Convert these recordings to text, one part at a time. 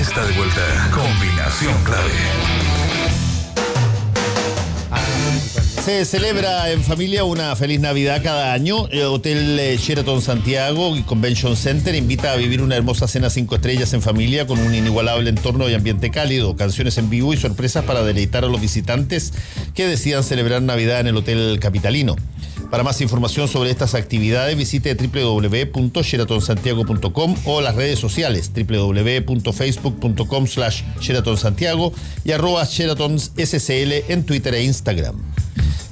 está de vuelta. Combinación clave. Se celebra en familia una feliz Navidad cada año. El Hotel eh, Sheraton Santiago Convention Center invita a vivir una hermosa cena cinco estrellas en familia con un inigualable entorno y ambiente cálido, canciones en vivo y sorpresas para deleitar a los visitantes que decidan celebrar Navidad en el Hotel Capitalino. Para más información sobre estas actividades visite www.sheratonsantiago.com o las redes sociales www.facebook.com slash Sheraton y arroba en Twitter e Instagram.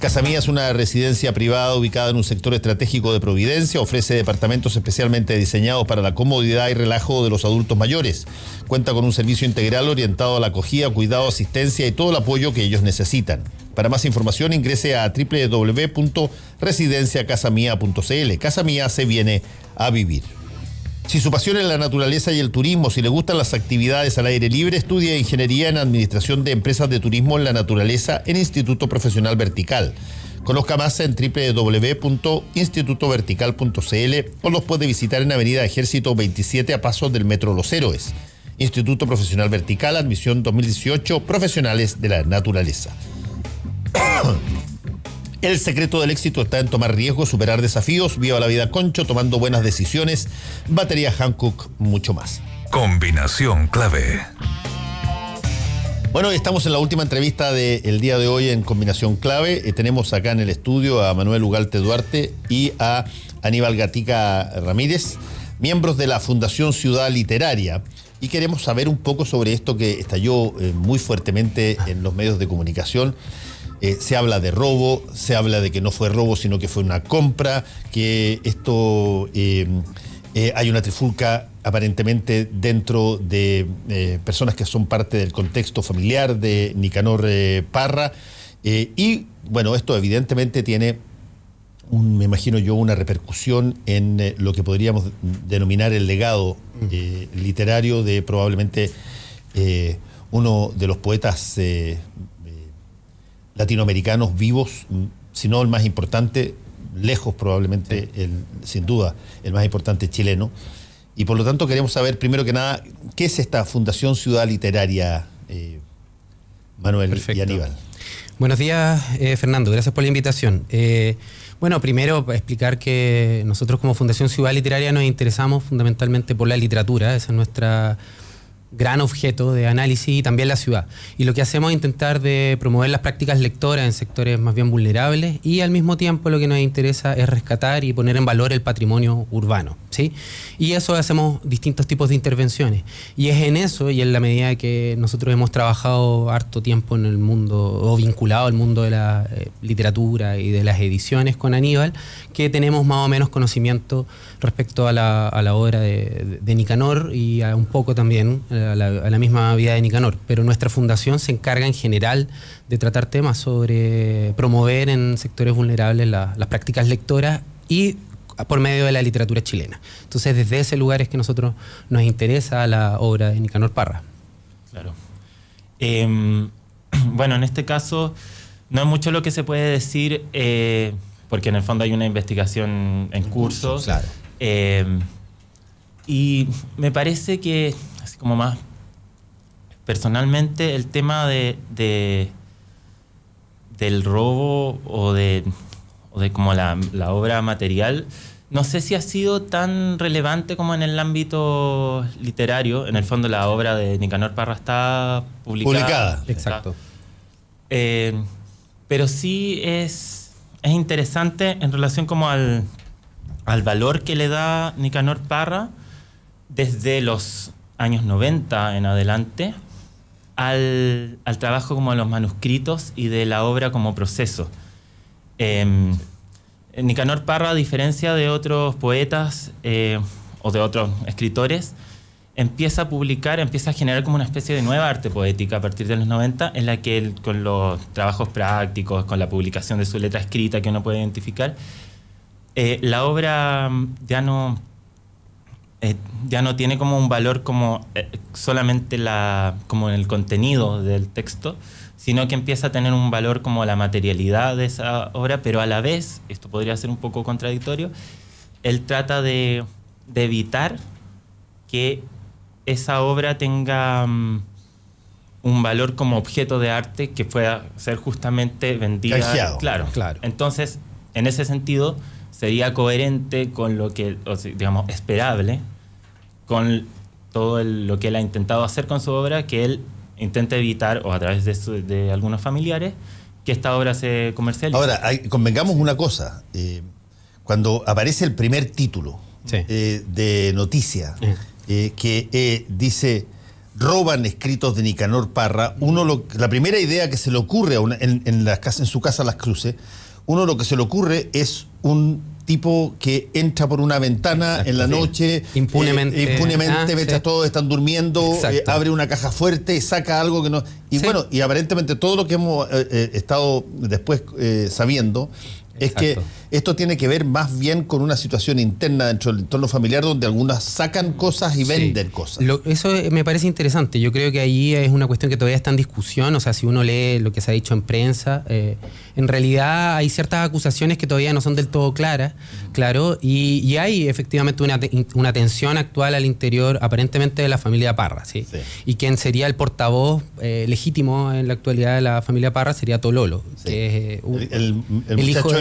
Casa Mía es una residencia privada ubicada en un sector estratégico de Providencia. Ofrece departamentos especialmente diseñados para la comodidad y relajo de los adultos mayores. Cuenta con un servicio integral orientado a la acogida, cuidado, asistencia y todo el apoyo que ellos necesitan. Para más información ingrese a www.residenciacasamia.cl. Casa Mía se viene a vivir. Si su pasión es la naturaleza y el turismo, si le gustan las actividades al aire libre, estudia Ingeniería en Administración de Empresas de Turismo en la Naturaleza en Instituto Profesional Vertical. Conozca más en www.institutovertical.cl o los puede visitar en Avenida Ejército 27 a pasos del Metro Los Héroes. Instituto Profesional Vertical, admisión 2018, profesionales de la naturaleza. El secreto del éxito está en tomar riesgos, superar desafíos, viva la vida concho, tomando buenas decisiones, batería Hankook, mucho más. Combinación clave. Bueno, estamos en la última entrevista del día de hoy en Combinación Clave. Eh, tenemos acá en el estudio a Manuel Ugalte Duarte y a Aníbal Gatica Ramírez, miembros de la Fundación Ciudad Literaria. Y queremos saber un poco sobre esto que estalló eh, muy fuertemente en los medios de comunicación eh, se habla de robo, se habla de que no fue robo, sino que fue una compra, que esto eh, eh, hay una trifulca aparentemente dentro de personas que son parte del contexto familiar de Nicanor Parra. y bueno, esto evidentemente tiene, me imagino yo, una repercusión en lo que podríamos denominar el legado mm. literario de probablemente uno de los poetas latinoamericanos vivos, mm, si no el más importante, lejos probablemente, sin duda, el más importante chileno. Y por lo tanto queremos saber, primero que nada, ¿qué es esta Fundación Ciudad Literaria, eh, Manuel y Aníbal? Buenos días, eh, Fernando. Gracias por la invitación. Eh, bueno, primero explicar que nosotros como Fundación Ciudad Literaria nos interesamos fundamentalmente por la literatura. Esa es nuestra gran objeto de análisis y también la ciudad. Y lo que hacemos es intentar de promover las prácticas lectoras en sectores más bien vulnerables y al mismo tiempo lo que nos interesa es rescatar y poner en valor el patrimonio urbano. ¿sí? Y eso hacemos distintos tipos de intervenciones. Y es en eso y en la medida que nosotros hemos trabajado harto tiempo en el mundo o vinculado al mundo de la eh, literatura y de las ediciones con Aníbal, que tenemos más o menos conocimiento respecto a la, a la obra de, de Nicanor y a un poco también eh, a la, misma vida de Nicanor, pero nuestra fundación se encarga en general de tratar temas sobre promover en sectores vulnerables las prácticas lectoras y por medio de la literatura chilena. Entonces, desde ese lugar es que nosotros nos interesa la obra de Nicanor Parra. Claro. Em, bueno, en este caso no es mucho lo que se puede decir, eh, porque en el fondo hay una investigación en curso. Claro. Em, y me parece que como más personalmente el tema de, del robo o de, como la, obra material, no sé si ha sido tan relevante como en el ámbito literario. En el fondo la obra de Nicanor Parra está publicada. Publicada, exacto. Eh, pero sí es, es interesante en relación como al, al valor que le da Nicanor Parra desde los años 90 en adelante al, al trabajo como a los manuscritos y de la obra como proceso. Em, Nicanor Parra, a diferencia de otros poetas eh, o de otros escritores, empieza a publicar, empieza a generar como una especie de nueva arte poética a partir de los 90, en la que con los trabajos prácticos, con la publicación de su letra escrita que uno puede identificar, eh, la obra mm, ya no eh, ya no tiene como un valor como eh, solamente la, como el contenido del texto, sino que empieza a tener un valor como la materialidad de esa obra, pero a la vez, esto podría ser un poco contradictorio, él trata de, de evitar que esa obra tenga mm, un valor como objeto de arte que pueda ser justamente vendida. Claro. claro. Entonces, en ese sentido, sería coherente con lo que, digamos, esperable con todo lo que él ha intentado hacer con su obra, que él intente evitar, o a través de, algunos familiares, que esta obra se comercialice. Ahora, convengamos una cosa. Eh, cuando aparece el primer título eh, de noticia, eh, que dice roban escritos de Nicanor Parra, uno la primera idea que se le ocurre en, en su casa Las Cruces uno lo que se le ocurre es un tipo que entra por una ventana en la noche, impunemente, eh, impunemente mientras ah, todos están durmiendo, eh, abre una caja fuerte y saca algo que no... Y bueno, y aparentemente todo lo que hemos eh, estado después sabiendo es que esto tiene que ver más bien con una situación interna dentro del entorno familiar donde algunas sacan cosas y venden cosas. eso me parece interesante. Yo creo que ahí es una cuestión que todavía está en discusión. O sea, si uno lee lo que se ha dicho en prensa, eh, en realidad hay ciertas acusaciones que todavía no son del todo claras, claro, y, hay efectivamente una, una, tensión actual al interior aparentemente de la familia Parra, Y quien sería el portavoz eh, legítimo en la actualidad de la familia Parra sería Tololo, el, de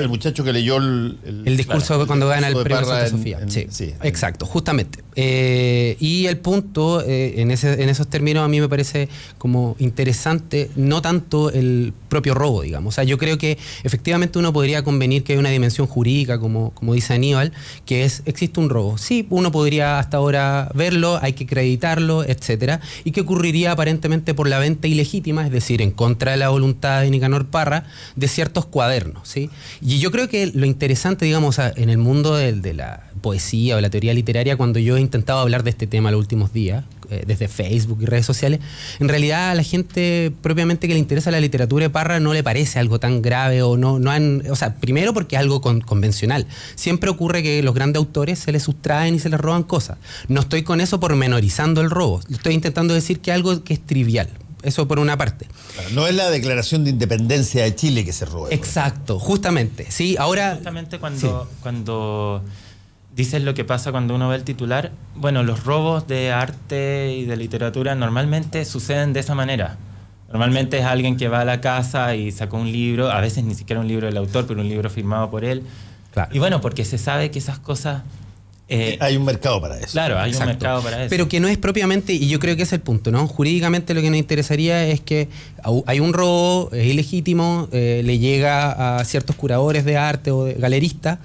muchacho que leyó el, discurso cuando gana el premio Santa Sofía. sí, exacto, justamente. Eh, y el punto, eh, en, esos términos, a mí me parece como interesante, no tanto el propio robo, digamos. O sea, yo creo que efectivamente uno podría convenir que hay una dimensión jurídica, como, como dice Aníbal, que es, existe un robo. Sí, uno podría hasta ahora verlo, hay que acreditarlo, etcétera, y que ocurriría aparentemente por la venta ilegítima, es decir, en contra de la voluntad de Nicanor Parra, de ciertos cuadernos, ¿sí? Y yo creo que lo interesante, digamos, en el mundo de la poesía o la teoría literaria cuando yo he intentado hablar de este tema los últimos días, eh, desde Facebook y redes sociales, en realidad a la gente propiamente que le interesa la literatura de Parra no le parece algo tan grave o no, no o sea, primero porque es algo convencional. Siempre ocurre que los grandes autores se les sustraen y se les roban cosas. No estoy con eso pormenorizando el robo, estoy intentando decir que algo que es trivial, eso por una parte. no es la declaración de independencia de Chile que se roba. Exacto, justamente. Sí, ahora. Justamente cuando, cuando dices lo que pasa cuando uno ve el titular. Bueno, los robos de arte y de literatura normalmente suceden de esa manera. Normalmente es alguien que va a la casa y sacó un libro, a veces ni siquiera un libro del autor, pero un libro firmado por él. Y bueno, porque se sabe que esas cosas... Eh, hay un mercado para eso. Claro, hay un mercado para eso. Pero que no es propiamente, y yo creo que es el punto, ¿no? Jurídicamente lo que nos interesaría es que hay un robo, es ilegítimo, eh, le llega a ciertos curadores de arte o galeristas,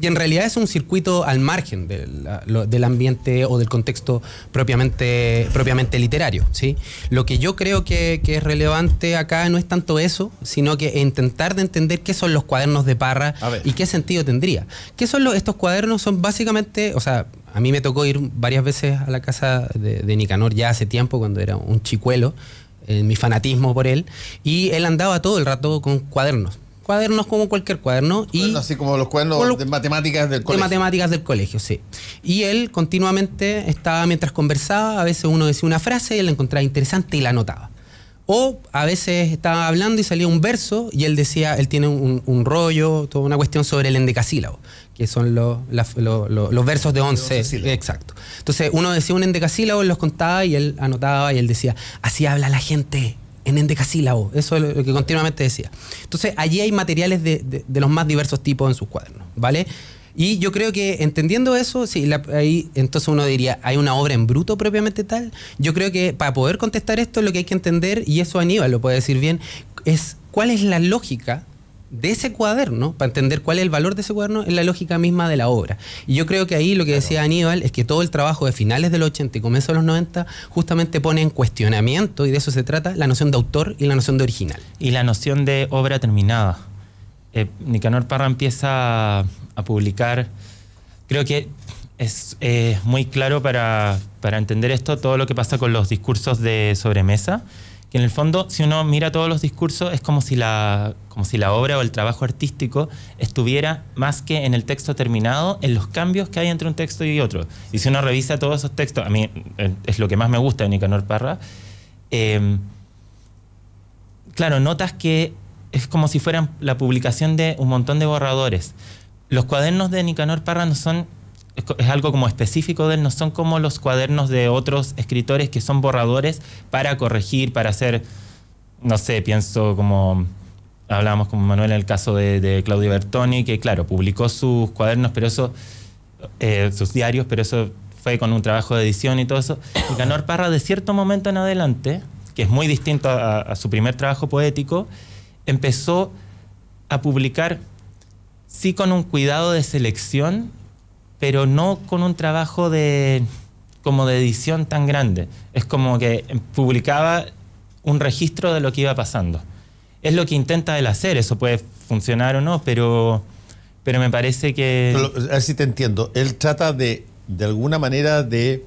y en realidad es un circuito al margen del, ambiente o del contexto propiamente, propiamente literario. ¿sí? Lo que yo creo que, es relevante acá no es tanto eso, sino que intentar de entender qué son los cuadernos de Parra y qué sentido tendría. ¿Qué son los, estos cuadernos? Son básicamente, o sea, a mí me tocó ir varias veces a la casa de, Nicanor ya hace tiempo, cuando era un chicuelo, en mi fanatismo por él, y él andaba todo el rato con cuadernos cuadernos como cualquier cuaderno. Y así como los cuadernos de matemáticas del colegio. De matemáticas del colegio, sí. Y él continuamente estaba mientras conversaba, a veces uno decía una frase y él la encontraba interesante y la anotaba. O a veces estaba hablando y salía un verso y él decía, él tiene un, rollo, toda una cuestión sobre el endecasílabo, que son los, versos de once, exacto. Entonces uno decía un endecasílabo, él los contaba y él anotaba y él decía, así habla la gente en endecasílabo. Eso es lo que continuamente decía. Entonces, allí hay materiales de, de, los más diversos tipos en sus cuadernos, ¿vale? Y yo creo que entendiendo eso, sí, ahí entonces uno diría, ¿hay una obra en bruto propiamente tal? Yo creo que para poder contestar esto lo que hay que entender, y eso Aníbal lo puede decir bien, es cuál es la lógica de ese cuaderno, para entender cuál es el valor de ese cuaderno, es la lógica misma de la obra. Y yo creo que ahí lo que decía Aníbal es que todo el trabajo de finales del 80 y comienzos de los 90 justamente pone en cuestionamiento, y de eso se trata, la noción de autor y la noción de original. Y la noción de obra terminada. Eh, Nicanor Parra empieza a publicar, creo que es eh, muy claro para, para entender esto, todo lo que pasa con los discursos de sobremesa que en el fondo, si uno mira todos los discursos, es como si la, como si la obra o el trabajo artístico estuviera más que en el texto terminado, en los cambios que hay entre un texto y otro. Y si uno revisa todos esos textos, a mí eh, es lo que más me gusta de Nicanor Parra, eh, claro, notas que es como si fueran la publicación de un montón de borradores. Los cuadernos de Nicanor Parra no son es, algo como específico de él, no son como los cuadernos de otros escritores que son borradores para corregir, para hacer, no sé, pienso como hablábamos con Manuel en el caso de, Claudio Bertoni, que claro, publicó sus cuadernos, pero eso, eh, sus diarios, pero eso fue con un trabajo de edición y todo eso. Y Canor Parra, de cierto momento en adelante, que es muy distinto a su primer trabajo poético, empezó a publicar sí con un cuidado de selección, pero no con un trabajo de como de edición tan grande. Es como que publicaba un registro de lo que iba pasando. Es lo que intenta él hacer, eso puede funcionar o no, pero, pero me parece que... a ver si te entiendo. Él trata de, de alguna manera, de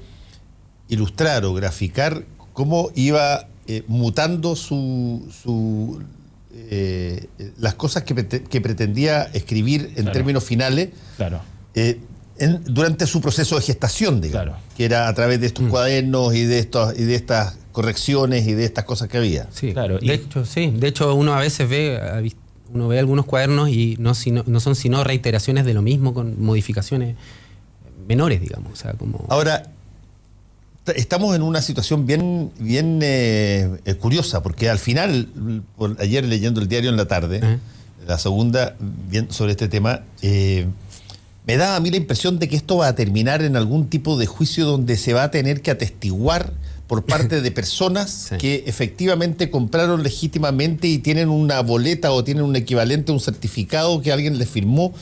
ilustrar o graficar cómo iba eh, mutando su, eh, las cosas que, que, pretendía escribir en términos finales. Claro. Eh, durante su proceso de gestación, digamos, que era a través de estos mm. cuadernos y de estos y de estas correcciones y de estas cosas que había. Sí, claro. De hecho, sí. De hecho, uno a veces ve, uno ve algunos cuadernos y no, son sino reiteraciones de lo mismo con modificaciones menores, digamos. como... Ahora, estamos en una situación bien, eh, eh, curiosa, porque al final, ayer leyendo el diario en la tarde, eh. la segunda, sobre este tema, me da a mí la impresión de que esto va a terminar en algún tipo de juicio donde se va a tener que atestiguar por parte de personas que efectivamente compraron legítimamente y tienen una boleta o tienen un equivalente, un certificado que alguien les firmó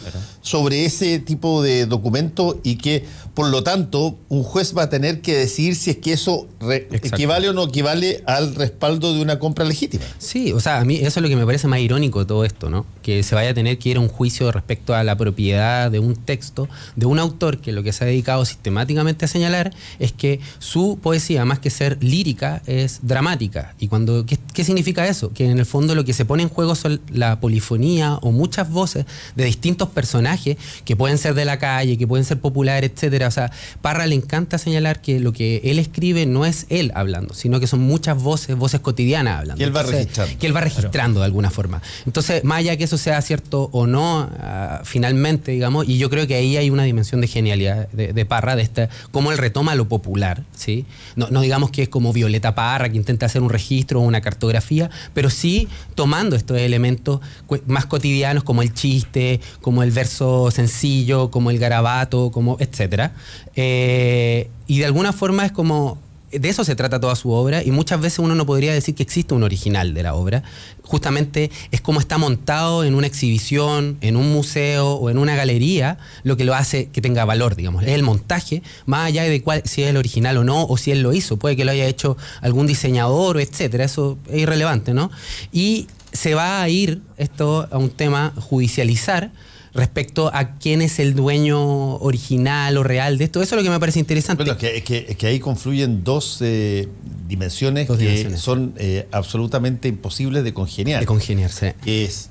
sobre ese tipo de documento y que por lo tanto un juez va a tener que decidir si es que eso equivale o no equivale al respaldo de una compra legítima. Sí, o sea, a mí eso es lo que me parece más irónico de todo esto, ¿no? Que se vaya a tener que ir a un juicio respecto a la propiedad de un texto de un autor que lo que se ha dedicado sistemáticamente a señalar es que su poesía, más que ser lírica es dramática. ¿Y cuando, ¿qué, significa eso? Que en el fondo lo que se pone en juego son la polifonía o muchas voces de distintos personajes que pueden ser de la calle, que pueden ser populares, etcétera. O sea, Parra le encanta señalar que lo que él escribe no es él hablando, sino que son muchas voces, voces cotidianas hablando. Que él va registrando. Que él va registrando de alguna forma. Entonces, más allá que eso sea cierto o no, ah, finalmente, digamos, y yo creo que ahí hay una dimensión de genialidad de, Parra, de esta, cómo él retoma lo popular, ¿sí? No, no digamos que es como Violeta Parra, que intenta hacer un registro o una cartografía, pero sí tomando estos elementos más cotidianos como el chiste, como el verso sencillo, como el garabato, como etcétera. Eh, y de alguna forma es como de eso se trata toda su obra y muchas veces uno no podría decir que existe un original de la obra. Justamente es como está montado en una exhibición, en un museo o en una galería lo que lo hace que tenga valor, digamos. Es el montaje, más allá de cuál, si es el original o no, o si él lo hizo. Puede que lo haya hecho algún diseñador, etcétera. Eso es irrelevante, ¿no? Y se va a ir esto a un tema judicializar respecto a quién es el dueño original o real de esto. Eso es lo que me parece interesante. Bueno, es, que, ahí confluyen dos eh, dimensiones que son eh, absolutamente imposibles de congeniar. De congeniarse. Es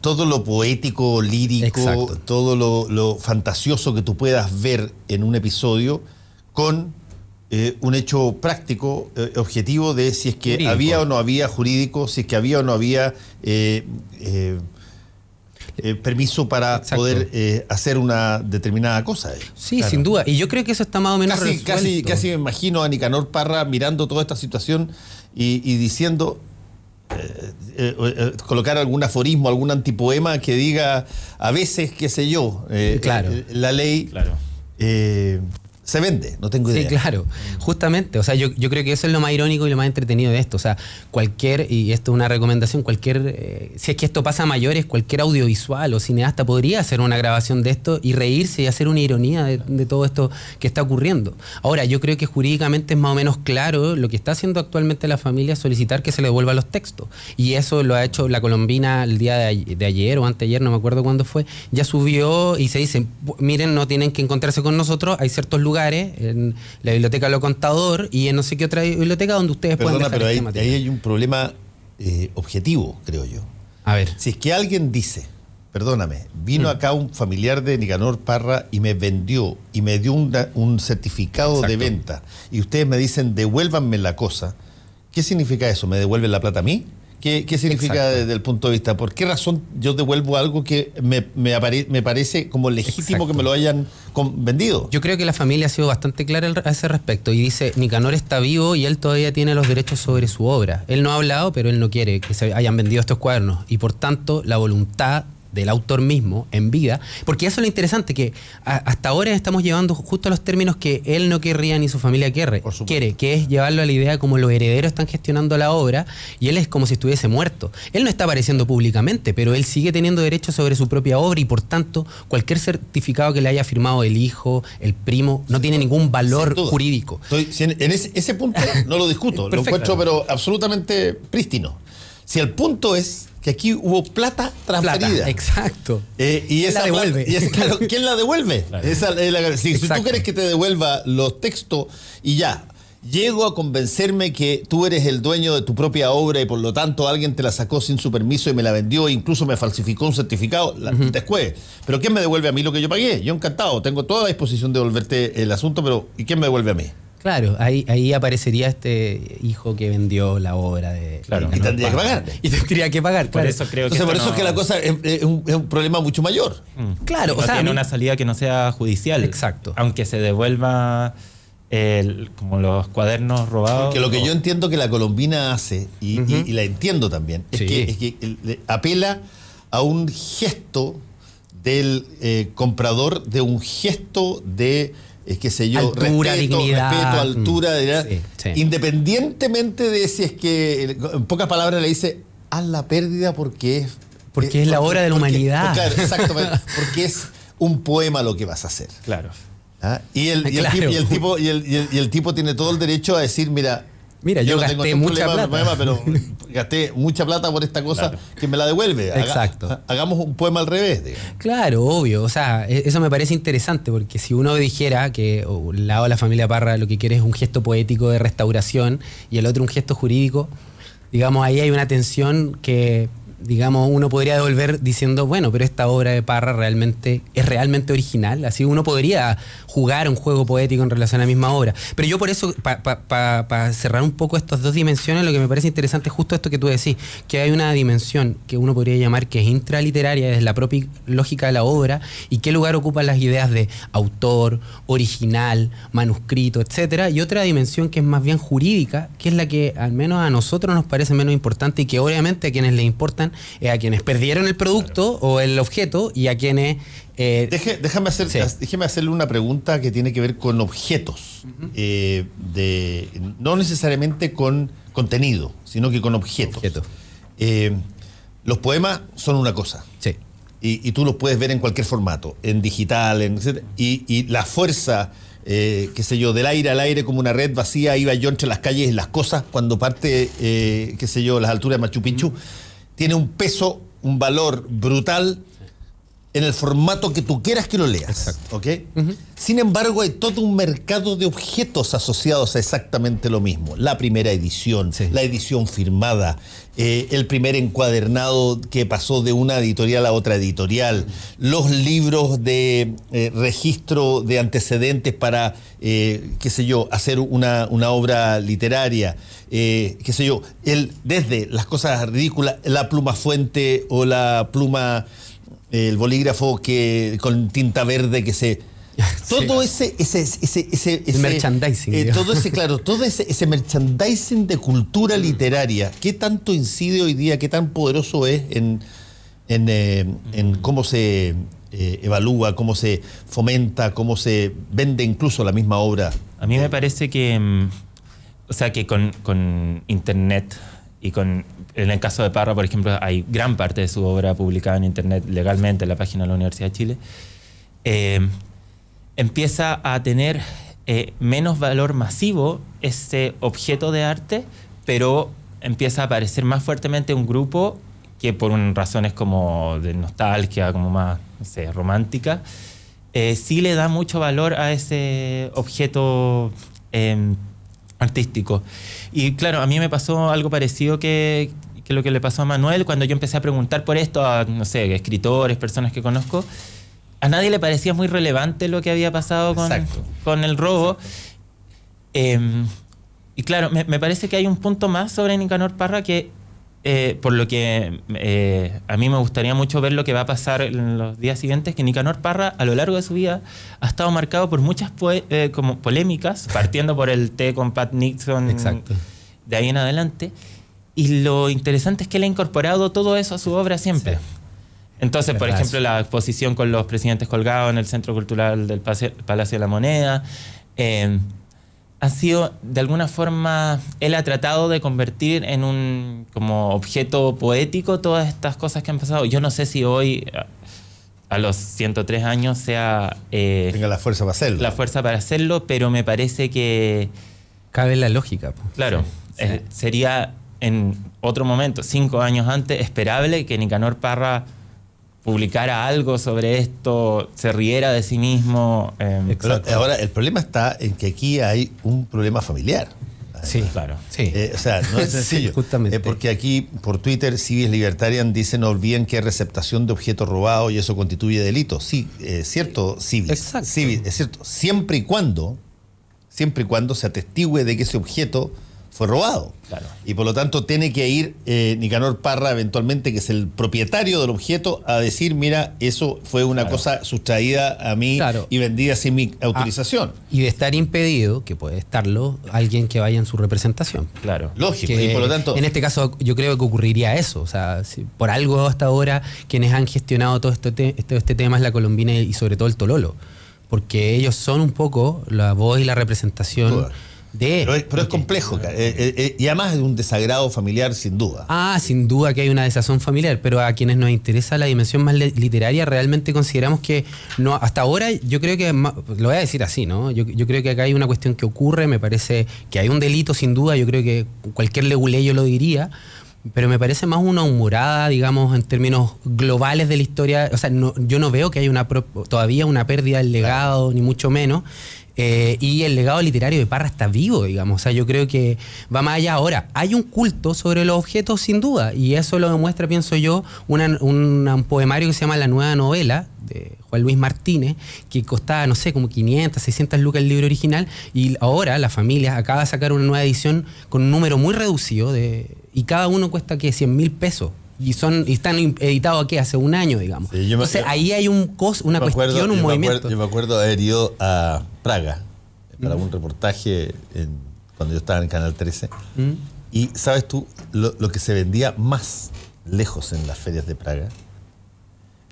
todo lo poético, lírico, todo lo, fantasioso que tú puedas ver en un episodio con eh, un hecho práctico, objetivo de si es que había o no había jurídico, si es que había o no había eh, permiso para poder eh, hacer una determinada cosa. Sí, sin duda. Y yo creo que eso está más o menos casi, resuelto. Casi, me imagino a Nicanor Parra mirando toda esta situación y, diciendo, eh, colocar algún aforismo, algún antipoema que diga a veces, qué sé yo, claro. la ley. Claro se vende, no tengo idea. Sí, claro, justamente, o sea, yo, yo, creo que eso es lo más irónico y lo más entretenido de esto, o sea, cualquier, y esto es una recomendación, cualquier, eh, si es que esto pasa a mayores, cualquier audiovisual o cineasta podría hacer una grabación de esto y reírse y hacer una ironía de, todo esto que está ocurriendo. Ahora, yo creo que jurídicamente es más o menos claro lo que está haciendo actualmente la familia solicitar que se le devuelvan los textos, y eso lo ha hecho la colombina el día de, de ayer o anteayer, no me acuerdo cuándo fue, ya subió y se dice, miren, no tienen que encontrarse con nosotros, hay ciertos lugares en la biblioteca Lo Contador y en no sé qué otra biblioteca donde ustedes pueden dejar pero ahí, ahí hay un problema eh, objetivo, creo yo. A ver. Si es que alguien dice, perdóname, vino mm. acá un familiar de Nicanor Parra y me vendió y me dio un certificado de venta y ustedes me dicen, devuélvanme la cosa, ¿qué significa eso? ¿Me devuelven la plata a mí? ¿Qué, significa desde el punto de vista? ¿Por qué razón yo devuelvo algo que me, me, apare, parece como legítimo que me lo hayan vendido? Yo creo que la familia ha sido bastante clara a ese respecto y dice, Nicanor está vivo y él todavía tiene los derechos sobre su obra. Él no ha hablado, pero él no quiere que se hayan vendido estos cuadernos y por tanto la voluntad del autor mismo en vida, porque eso es lo interesante, que hasta ahora estamos llevando justo a los términos que él no querría ni su familia quiere, quiere, que es llevarlo a la idea como los herederos están gestionando la obra y él es como si estuviese muerto. Él no está apareciendo públicamente, pero él sigue teniendo derecho sobre su propia obra y por tanto cualquier certificado que le haya firmado el hijo, el primo, no tiene ningún valor jurídico. en ese, ese, punto no lo discuto, lo encuentro pero absolutamente prístino. Si el punto es que aquí hubo plata transferida. exacto. Eh, y ¿Quién esa la devuelve? ¿Quién la si, tú quieres que te devuelva los textos y ya, llego a convencerme que tú eres el dueño de tu propia obra y por lo tanto alguien te la sacó sin su permiso y me la vendió e incluso me falsificó un certificado, la, Pero ¿quién me devuelve a mí lo que yo pagué? Yo encantado, tengo toda la disposición de devolverte el asunto, pero ¿y quién me devuelve a mí? Claro, ahí, ahí aparecería este hijo que vendió la obra de. Claro. Y tendría que pagar. Y tendría que pagar, claro. Por eso creo que por eso es que la cosa es, un, problema mucho mayor. Mm. Claro, o sea. Tiene una salida que no sea judicial. Exacto. Aunque se devuelva el, como los cuadernos robados. Que lo que yo entiendo que la Colombina hace, y, la entiendo también, es que, apela a un gesto del eh, comprador, de un gesto de es que sé yo, altura, respeto, mm, altura, independientemente de si es que, en pocas palabras le dice, haz la pérdida porque es... Porque eh, es la obra de la humanidad. Porque, claro, pues, porque es un poema lo que vas a hacer. Claro. ¿Ah? Y, el, tipo, y el tipo tiene todo el derecho a decir, mira, Mira, yo, gasté mucha plata. pero gasté mucha plata por esta cosa que me la devuelve. Exacto. Hagamos un poema al revés. Digamos. Claro, obvio. O sea, e-, eso me parece interesante porque si uno dijera que un lado la familia Parra lo que quiere es un gesto poético de restauración y el otro un gesto jurídico, digamos, ahí hay una tensión que digamos, uno podría devolver diciendo, bueno, pero esta obra de Parra realmente es realmente original. Así uno podría jugar un juego poético en relación a la misma obra. Pero yo por eso, para cerrar un poco estas dos dimensiones, lo que me parece interesante es justo esto que tú decís, que hay una dimensión que uno podría llamar que es intraliteraria, es la propia lógica de la obra, y qué lugar ocupan las ideas de autor, original, manuscrito, etcétera, y otra dimensión que es más bien jurídica, que es la que al menos a nosotros nos parece menos importante y que obviamente a quienes le importan eh, a quienes perdieron el producto o el objeto y a quienes... Eh, déjame, hacer, déjeme hacerle una pregunta que tiene que ver con objetos, eh, no necesariamente con contenido, sino que con objetos. los poemas son una cosa. Sí. Y, tú los puedes ver en cualquier formato, en digital, en, y, la fuerza... qué sé yo, del aire al aire como una red vacía, iba yo entre las calles y las cosas cuando parte, qué sé yo, las alturas de Machu Picchu tiene un peso, un valor brutal en el formato que tú quieras que lo leas. Sin embargo, hay todo un mercado de objetos asociados a exactamente lo mismo. La primera edición, la edición firmada, eh, el primer encuadernado que pasó de una editorial a otra editorial, los libros de eh, registro de antecedentes para, eh, qué sé yo, hacer una, obra literaria, qué sé yo, el, desde las cosas ridículas, la pluma fuente o la pluma el bolígrafo que con tinta verde que se todo ese, merchandising. Eh, todo ese, claro, todo ese, merchandising de cultura mm. literaria, ¿qué tanto incide hoy día, qué tan poderoso es en, eh, mm. cómo se eh, evalúa, cómo se fomenta, cómo se vende incluso la misma obra? A mí me parece que, mm, o sea, que con, con Internet y con en el caso de Parra, por ejemplo, hay gran parte de su obra publicada en Internet legalmente en la página de la Universidad de Chile, eh, empieza a tener eh, menos valor masivo ese objeto de arte, pero empieza a aparecer más fuertemente un grupo que por razones como de nostalgia, como más romántica, eh, sí le da mucho valor a ese objeto artístico. Y claro, a mí me pasó algo parecido que, que es lo que le pasó a Manuel, cuando yo empecé a preguntar por esto a, no sé, escritores, personas que conozco, a nadie le parecía muy relevante lo que había pasado con, con el robo. Em, y claro, me, parece que hay un punto más sobre Nicanor Parra que, eh, por lo que eh, a mí me gustaría mucho ver lo que va a pasar en los días siguientes, que Nicanor Parra a lo largo de su vida ha estado marcado por muchas eh, como polémicas, partiendo por el té con Pat Nixon Exacto. de ahí en adelante. Y lo interesante es que él ha incorporado todo eso a su obra siempre. Entonces, por ejemplo, la exposición con los presidentes colgados en el Centro Cultural del Palacio de la Moneda, em, ha sido, de alguna forma, él ha tratado de convertir en un como objeto poético todas estas cosas que han pasado. Yo no sé si hoy, a los 103 años, sea... Eh, Tenga la fuerza para hacerlo. La fuerza para hacerlo, pero me parece que... Cabe la lógica. Pues. Claro, sería en otro momento, cinco años antes, esperable que Nicanor Parra publicara algo sobre esto, se riera de sí mismo. Em, Exacto. ahora, el problema está en que aquí hay un problema familiar. Sí, claro. Sí. Eh, o sea, no es sencillo. justamente. Eh, porque aquí, por Twitter, Civis Libertarian dice: no olviden que receptación de objetos robados y eso constituye delito. Sí, es cierto, Civis. Exacto. es cierto. Siempre y cuando, siempre y cuando se atestigue de que ese objeto fue robado. Claro. Y por lo tanto tiene que ir eh, Nicanor Parra eventualmente, que es el propietario del objeto, a decir, mira, eso fue una cosa sustraída a mí y vendida sin mi ah, autorización. y de estar impedido, que puede estarlo, alguien que vaya en su representación. Claro. Lógico. y por lo tanto... En este caso yo creo que ocurriría eso. O sea, por algo hasta ahora quienes han gestionado todo este, este, tema es la Colombina y sobre todo el Tololo. Porque ellos son un poco la voz y la representación pero es, complejo, eh, eh, eh, y además es un desagrado familiar sin duda. Ah, sin duda que hay una desazón familiar, pero a quienes nos interesa la dimensión más literaria, realmente consideramos que no hasta ahora yo creo que, lo voy a decir así, ¿no? Yo, creo que acá hay una cuestión que ocurre, me parece que hay un delito sin duda, yo creo que cualquier leguleyo lo diría, pero me parece más una humorada, digamos, en términos globales de la historia. O sea, yo no veo que haya una, todavía una pérdida del legado, ni mucho menos. Eh, y el legado literario de Parra está vivo, digamos. O sea, yo creo que va más allá. Ahora, hay un culto sobre los objetos, sin duda, y eso lo demuestra, pienso yo, un poemario que se llama La Nueva Novela, de Juan Luis Martínez, que costaba, no sé, como 500, 600 lucas el libro original, y ahora la familia acaba de sacar una nueva edición con un número muy reducido, de, y cada uno cuesta que 100 mil pesos y son y están editados aquí hace un año, digamos. ahí hay un una cuestión, un movimiento. Me acuerdo, yo me acuerdo haber ido a Praga para un reportaje cuando yo estaba en Canal 13. Y sabes tú, lo, que se vendía más lejos en las ferias de Praga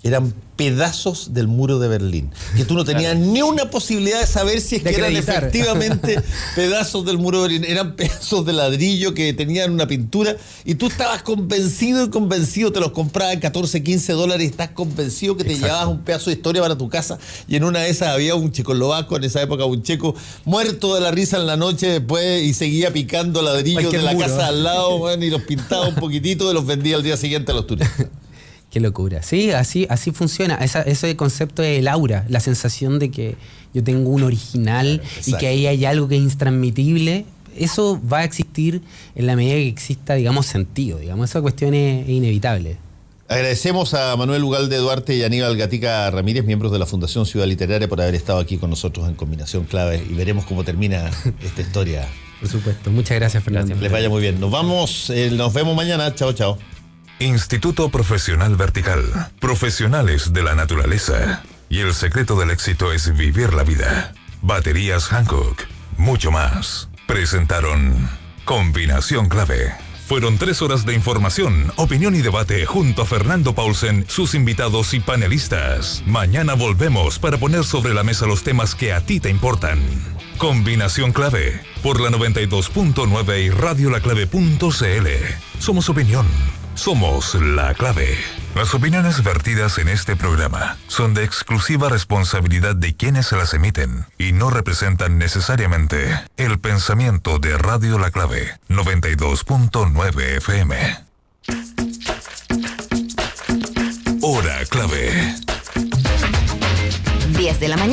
eran pedazos del muro de Berlín, que tú no tenías ni una posibilidad de saber si es que eran efectivamente pedazos del muro de Berlín, eran pedazos de ladrillo que tenían una pintura y tú estabas convencido y convencido, te los comprabas en 14, 15 dólares y estás convencido que te llevabas un pedazo de historia para tu casa y en una de esas había un checoslovaco, en esa época un checo, muerto de la risa en la noche después y seguía picando ladrillos de la casa al lado bueno, y los pintaba un poquitito y los vendía al día siguiente a los turistas. Qué locura. Sí, así, así funciona. ese concepto del aura, la sensación de que yo tengo un original y que ahí hay algo que es intransmitible. Eso va a existir en la medida que exista, digamos, sentido. Digamos, esa cuestión es inevitable. Agradecemos a Manuel Ugalde Duarte y Aníbal Gatica Ramírez, miembros de la Fundación Ciudad Literaria, por haber estado aquí con nosotros en Combinación Clave y veremos cómo termina esta historia. Por supuesto. Muchas gracias, Fernando. Les vaya muy bien. Nos vamos, eh, nos vemos mañana. Chao, chao. Instituto Profesional Vertical. Profesionales de la naturaleza. Y el secreto del éxito es vivir la vida. Baterías Hancock. Mucho más. Presentaron Combinación Clave. Fueron tres horas de información, opinión y debate junto a Fernando Paulsen, sus invitados y panelistas. Mañana volvemos para poner sobre la mesa los temas que a ti te importan. Combinación clave por la 92.9 y radiolaclave.cl. Somos opinión. Somos la clave. Las opiniones vertidas en este programa son de exclusiva responsabilidad de quienes se las emiten y no representan necesariamente el pensamiento de Radio La Clave 92.9 FM. Hora clave. 10 de la mañana.